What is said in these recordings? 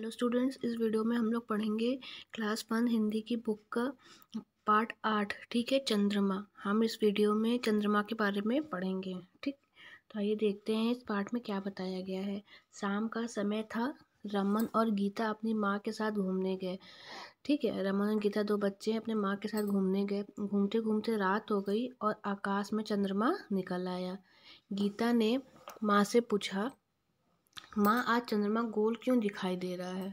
hello students इस video में हम लोग पढ़ेंगे क्लास वन हिंदी की बुक का पार्ट आठ ठीक है चंद्रमा हम इस वीडियो में चंद्रमा के बारे में पढ़ेंगे ठीक तो आइए देखते हैं इस पार्ट में क्या बताया गया है शाम का समय था रमन और गीता अपनी माँ के साथ घूमने गए ठीक है रमन और गीता दो बच्चे अपने माँ के साथ घूमने गए घूमते घूमते रात हो गई और आकाश में चंद्रमा निकल आया गीता ने माँ से पूछा माँ आज चंद्रमा गोल क्यों दिखाई दे रहा है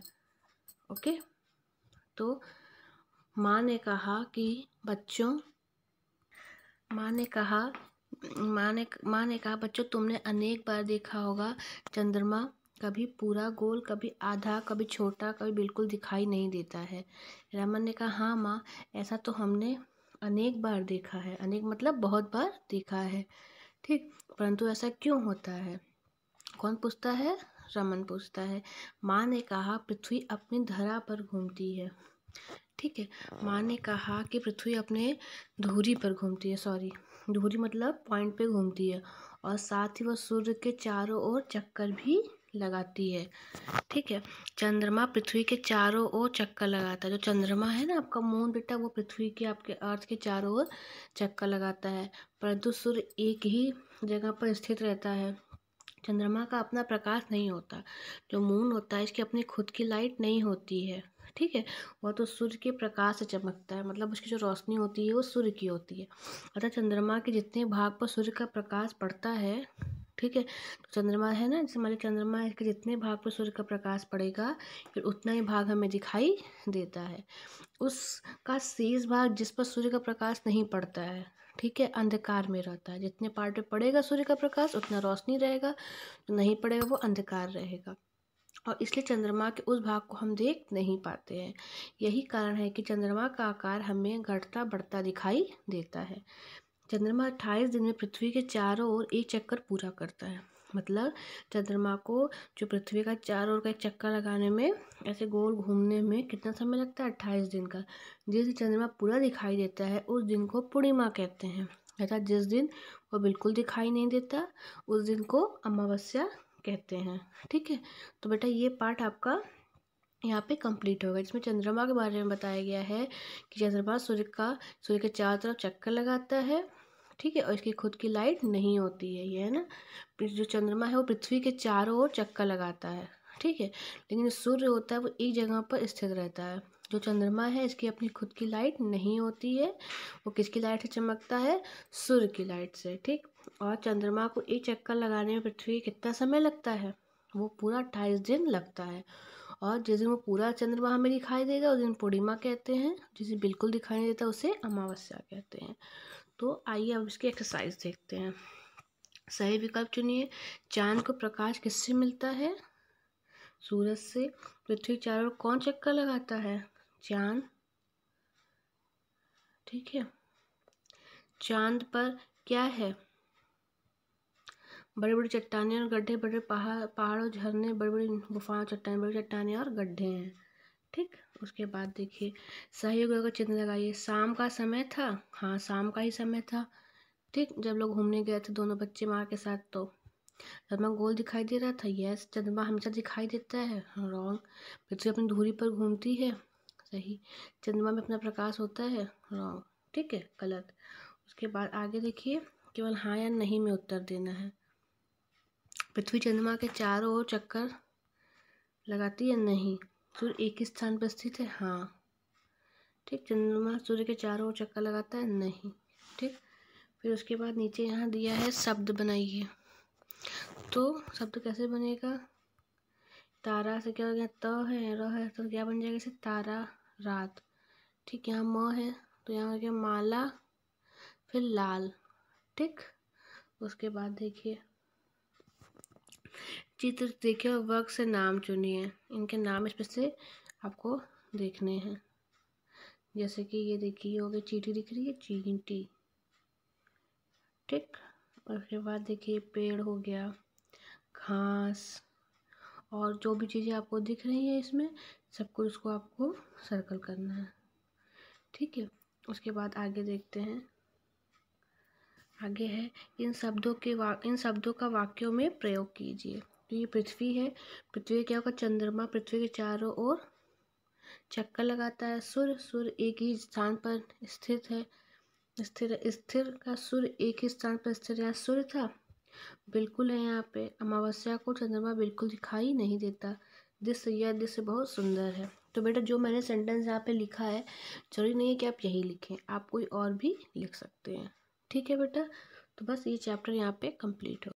ओके तो माँ ने कहा कि बच्चों माँ ने कहा माँ ने माँ ने कहा बच्चों तुमने अनेक बार देखा होगा चंद्रमा कभी पूरा गोल कभी आधा कभी छोटा कभी बिल्कुल दिखाई नहीं देता है रमन ने कहा हाँ माँ ऐसा तो हमने अनेक बार देखा है अनेक मतलब बहुत बार देखा है ठीक परंतु ऐसा क्यों होता है कौन पूछता है रमन पूछता है माँ ने कहा पृथ्वी अपनी धरा पर घूमती है ठीक है माँ ने कहा कि पृथ्वी अपने धूरी पर घूमती है सॉरी धूरी मतलब पॉइंट पे घूमती है और साथ ही वह सूर्य के चारों ओर चक्कर भी लगाती है ठीक है चंद्रमा पृथ्वी के चारों ओर चक्कर लगाता है जो चंद्रमा है ना आपका मून बेटा वो पृथ्वी के आपके अर्थ के चारों ओर चक्कर लगाता है परंतु सूर्य एक ही जगह पर स्थित रहता है चंद्रमा का अपना प्रकाश नहीं होता जो मून होता है इसकी अपनी खुद की लाइट नहीं होती है ठीक है वह तो सूर्य के प्रकाश से चमकता है मतलब उसकी जो रोशनी होती है वो सूर्य की होती है अतः चंद्रमा के जितने भाग पर सूर्य का प्रकाश पड़ता है ठीक है तो चंद्रमा है ना जैसे हमारे चंद्रमा इसके जितने भाग पर सूर्य का प्रकाश पड़ेगा फिर उतना ही भाग हमें दिखाई देता है उसका शेष भाग जिस पर सूर्य का प्रकाश नहीं पड़ता है ठीक है अंधकार में रहता है जितने पार्ट में पड़ेगा सूर्य का प्रकाश उतना रोशनी रहेगा नहीं पड़ेगा वो अंधकार रहेगा और इसलिए चंद्रमा के उस भाग को हम देख नहीं पाते हैं यही कारण है कि चंद्रमा का आकार हमें घटता बढ़ता दिखाई देता है चंद्रमा अट्ठाईस दिन में पृथ्वी के चारों ओर एक चक्कर पूरा करता है मतलब चंद्रमा को जो पृथ्वी का चार ओर का एक चक्कर लगाने में ऐसे गोल घूमने में कितना समय लगता है अट्ठाईस दिन का जिस दिन चंद्रमा पूरा दिखाई देता है उस दिन को पूर्णिमा कहते हैं अर्थात जिस दिन वो बिल्कुल दिखाई नहीं देता उस दिन को अमावस्या कहते हैं ठीक है तो बेटा ये पार्ट आपका यहाँ पे कंप्लीट होगा जिसमें चंद्रमा के बारे में बताया गया है कि चंद्रमा सूर्य का सूर्य के चारों तरफ चक्कर लगाता है ठीक है और इसकी खुद की लाइट नहीं होती है ये है ना जो चंद्रमा है वो पृथ्वी के चारों ओर चक्कर लगाता है ठीक है लेकिन सूर्य होता है वो एक जगह पर स्थित रहता है जो चंद्रमा है इसकी अपनी खुद की लाइट नहीं होती है वो किसकी लाइट से चमकता है सूर्य की लाइट से ठीक और चंद्रमा को एक चक्कर लगाने में पृथ्वी कितना समय लगता है वो पूरा अट्ठाईस दिन लगता है और जिस दिन वो पूरा चंद्रमा हमें दिखाई देगा उस दिन पूर्णिमा कहते हैं जिसे बिल्कुल दिखाई नहीं देता उसे अमावस्या कहते हैं तो आइए अब इसकी एक्सरसाइज देखते हैं सही विकल्प चुनिए चांद को प्रकाश किससे मिलता है सूरज से पृथ्वी चारों कौन चक्कर लगाता है चांद ठीक है चांद पर क्या है बड़े बड़े चट्टाने और गड्ढे बड़े पहाड़ पहाड़ और झरने बड़े बड़ी गुफाओं चट्टान बड़ी चट्टाने और गड्ढे हैं ठीक उसके बाद देखिए सहयोग का चिन्ह लगाइए शाम का समय था हाँ शाम का ही समय था ठीक जब लोग घूमने गए थे दोनों बच्चे माँ के साथ तो चंद्रमा गोल दिखाई दे रहा था यस चंद्रमा हमेशा दिखाई देता है हाँ, रॉन्ग पृथ्वी अपनी धूरी पर घूमती है सही चंद्रमा में अपना प्रकाश होता है रॉन्ग ठीक है गलत उसके बाद आगे देखिए केवल हाँ या नहीं में उत्तर देना है पृथ्वी चंद्रमा के चारों ओर चक्कर लगाती है नहीं सूर्य एक ही स्थान पर स्थित है हाँ ठीक चंद्रमा सूर्य के चारों ओर चक्कर लगाता है नहीं ठीक फिर उसके बाद नीचे यहाँ दिया है शब्द बनाइए तो शब्द कैसे बनेगा तारा से क्या हो गया त तो है र है तो क्या बन जाएगा इसे तारा रात ठीक यहाँ म है तो यहाँ हो गया माला फिर लाल ठीक उसके बाद देखिए चित्र देखिए और वर्क से नाम चुनिए इनके नाम इसमें से आपको देखने हैं जैसे कि ये देखिए हो गया चीटी दिख रही है चींटी ठीक और उसके बाद देखिए पेड़ हो गया घास और जो भी चीज़ें आपको दिख रही है इसमें सब कुछ उसको आपको सर्कल करना है ठीक है उसके बाद आगे देखते हैं आगे है इन शब्दों के इन शब्दों का वाक्यों में प्रयोग कीजिए तो ये पृथ्वी है पृथ्वी क्या होगा चंद्रमा पृथ्वी के चारों ओर चक्कर लगाता है सूर्य सूर्य एक ही स्थान पर स्थित है स्थिर स्थिर का सूर्य एक ही स्थान पर स्थिर है सूर्य था बिल्कुल है यहाँ पे अमावस्या को चंद्रमा बिल्कुल दिखाई नहीं देता दृश्य यह दृश्य बहुत सुंदर है तो बेटा जो मैंने सेंटेंस यहाँ पे लिखा है जरूरी नहीं है कि आप यही लिखें आप कोई और भी लिख सकते हैं ठीक है बेटा तो बस ये चैप्टर यहाँ पे कंप्लीट हो